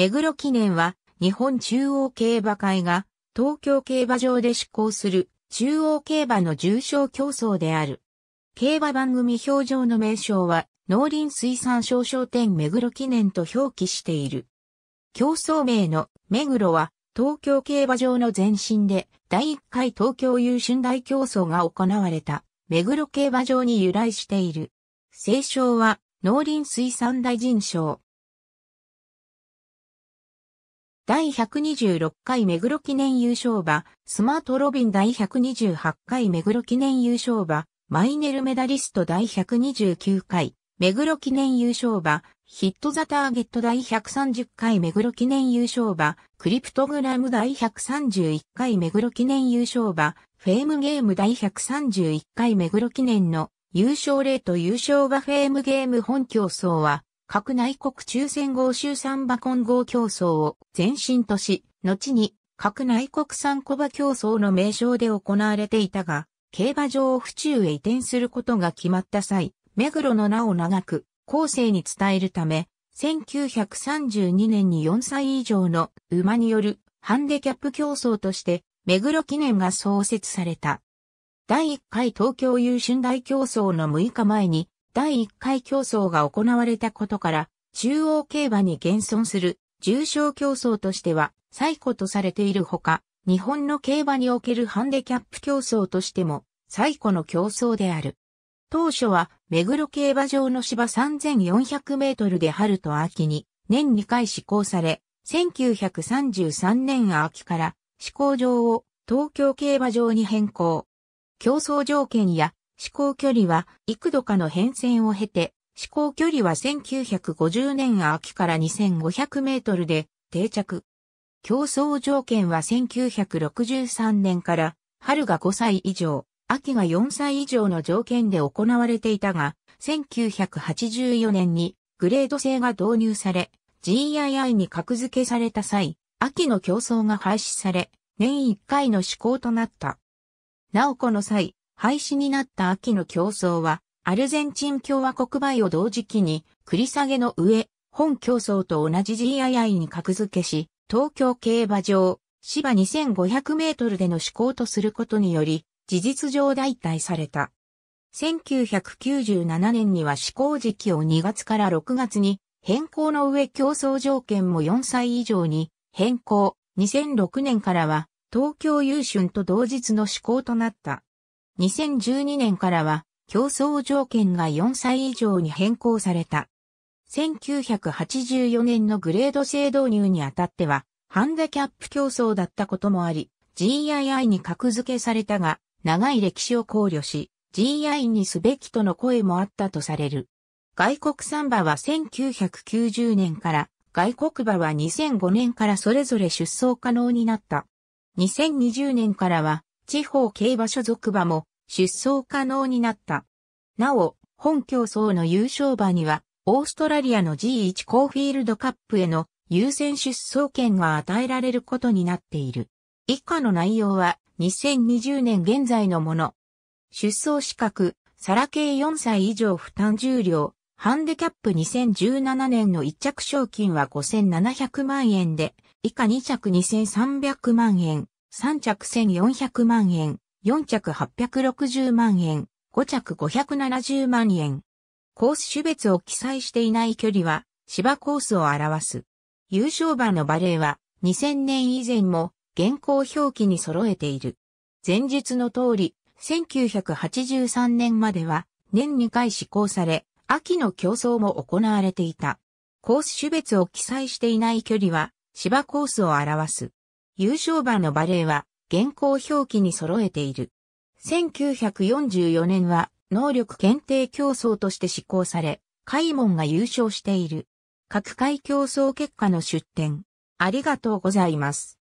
目黒記念は日本中央競馬会が東京競馬場で執行する中央競馬の重賞競争である。競馬番組表上の名称は農林水産省商店目黒記念と表記している。競争名の目黒は東京競馬場の前身で第1回東京優春大競争が行われた目黒競馬場に由来している。聖賞は農林水産大臣賞。第126回目黒記念優勝馬、スマートロビン第128回目黒記念優勝馬、マイネルメダリスト第129回、目黒記念優勝馬、ヒットザターゲット第130回目黒記念優勝馬、クリプトグラム第131回目黒記念優勝馬、フェームゲーム第131回目黒記念の優勝レート優勝馬フェームゲーム本競争は、各内国抽選合衆三馬混合競争を前身とし、後に各内国三小馬競争の名称で行われていたが、競馬場を府中へ移転することが決まった際、目黒の名を長く、後世に伝えるため、1932年に4歳以上の馬によるハンデキャップ競争として、目黒記念が創設された。第1回東京優春大競争の6日前に、第1回競争が行われたことから、中央競馬に現存する重賞競争としては最古とされているほか、日本の競馬におけるハンデキャップ競争としても最古の競争である。当初は、目黒競馬場の芝3400メートルで春と秋に年2回施行され、1933年秋から施行場を東京競馬場に変更。競争条件や思考距離は幾度かの変遷を経て、思考距離は1950年秋から2500メートルで定着。競争条件は1963年から春が5歳以上、秋が4歳以上の条件で行われていたが、1984年にグレード制が導入され、GII に格付けされた際、秋の競争が廃止され、年1回の試行となった。なおこの際、廃止になった秋の競争は、アルゼンチン共和国梅を同時期に、繰り下げの上、本競争と同じ GII に格付けし、東京競馬場、芝2500メートルでの施行とすることにより、事実上代替された。1997年には施行時期を2月から6月に変更の上競争条件も4歳以上に変更。2006年からは東京優春と同日の施行となった。2012年からは競争条件が4歳以上に変更された。1984年のグレード制導入にあたっては、ハンデキャップ競争だったこともあり、GII に格付けされたが、長い歴史を考慮し、GI にすべきとの声もあったとされる。外国サンバは1990年から、外国馬は2005年からそれぞれ出走可能になった。2020年からは、地方競馬所属馬も出走可能になった。なお、本競争の優勝馬には、オーストラリアの G1 コーフィールドカップへの優先出走権が与えられることになっている。以下の内容は2020年現在のもの。出走資格、サラ系4歳以上負担重量、ハンデキャップ2017年の1着賞金は5700万円で、以下2着2300万円、3着1400万円、4着860万円、5着570万円。コース種別を記載していない距離は芝コースを表す。優勝馬のバレーは2000年以前も現行表記に揃えている。前述の通り、1983年までは年2回施行され、秋の競争も行われていた。コース種別を記載していない距離は芝コースを表す。優勝馬のバレーは、現行表記に揃えている。1944年は、能力検定競争として施行され、モ門が優勝している。各界競争結果の出展。ありがとうございます。